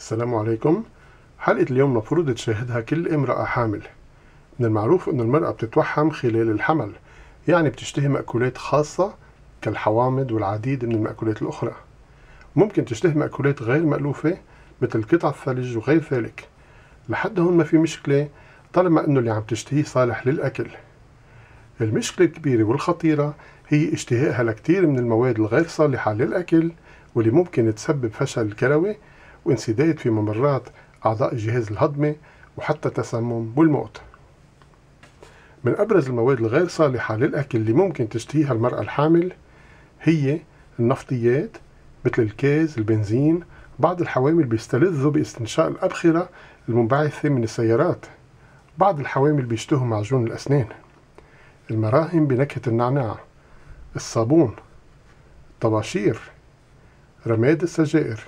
السلام عليكم حلقة اليوم مفروض تشاهدها كل امرأة حامل من المعروف أن المرأة بتتوحم خلال الحمل يعني بتشتهي مأكولات خاصة كالحوامض والعديد من المأكولات الأخرى ممكن تشتهي مأكولات غير مألوفة مثل قطع الثلج وغير ذلك لحد هون ما في مشكلة طالما أنه اللي عم تشتهيه صالح للأكل المشكلة الكبيرة والخطيرة هي اشتهائها لكتير من المواد الغير صالحة للأكل واللي ممكن تسبب فشل الكروي وانسداد في ممرات أعضاء الجهاز الهضمي وحتى تسمم والموت من أبرز المواد الغير صالحة للأكل اللي ممكن تشتهيها المرأة الحامل هي النفطيات مثل الكاز البنزين بعض الحوامل بيستلذوا باستنشاء الأبخرة المنبعثة من السيارات بعض الحوامل بيشتهوا معجون الأسنان المراهم بنكهة النعناع الصابون الطباشير رماد السجائر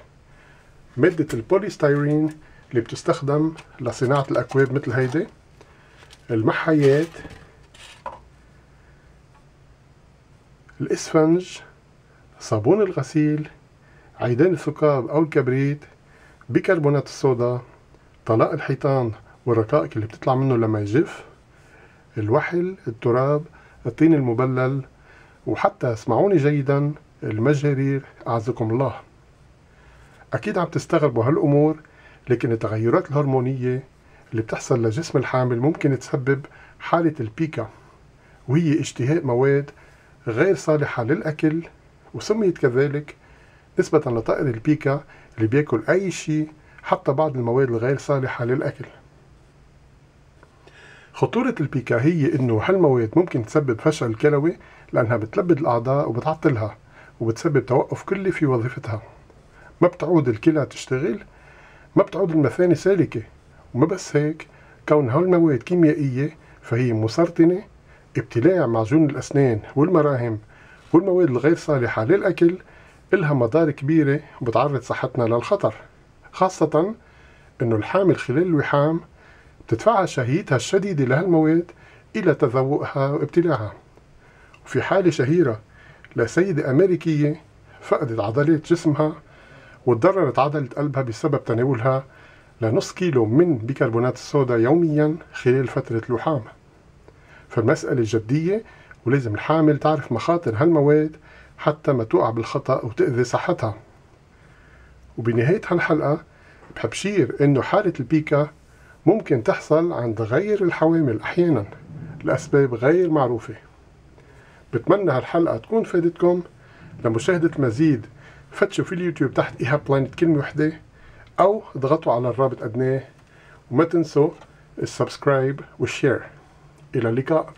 مادة البوليستايرين اللي بتستخدم لصناعة الأكواب مثل هيدي المحايات الإسفنج صابون الغسيل عيدان الثقاب أو الكبريت بيكربونات الصودا طلاء الحيطان والرقائق اللي بتطلع منه لما يجف الوحل التراب الطين المبلل وحتى اسمعوني جيدا المجارير أعزكم الله أكيد عم تستغربوا هالأمور لكن التغيرات الهرمونية اللي بتحصل لجسم الحامل ممكن تسبب حالة البيكا وهي اشتهاء مواد غير صالحة للأكل وسميت كذلك نسبة لطائر البيكا اللي بياكل أي شيء حتى بعض المواد الغير صالحة للأكل خطورة البيكا هي إنه هالمواد ممكن تسبب فشل كلوي لأنها بتلبد الأعضاء وبتعطلها وبتسبب توقف كلي في وظيفتها ما بتعود الكلى تشتغل ما بتعود المثانة سالكة وما بس هيك كون هالمواد كيميائية فهي مسرطنة ابتلاع معجون الأسنان والمراهم والمواد الغير صالحة للأكل إلها مضار كبيرة وبتعرض صحتنا للخطر خاصة إنه الحامل خلال الوحام تدفع شهيتها الشديدة لهالمواد إلى تذوقها وابتلاعها وفي حالة شهيرة لسيدة أمريكية فقدت عضلات جسمها وتضررت عضلة قلبها بسبب تناولها لنص كيلو من بيكربونات الصودا يوميا خلال فترة الوحام فالمسألة جدية ولازم الحامل تعرف مخاطر هالمواد حتى ما توقع بالخطأ وتأذي صحتها وبنهاية هالحلقة بحب شير إنه حالة البيكا ممكن تحصل عند غير الحوامل أحيانا لأسباب غير معروفة بتمنى هالحلقة تكون فادتكم لمشاهدة مزيد فتشوا في اليوتيوب تحت ايهاب بلانت كلمة وحدة او اضغطوا على الرابط ادناه وما تنسوا السبسكرايب والشير الى اللقاء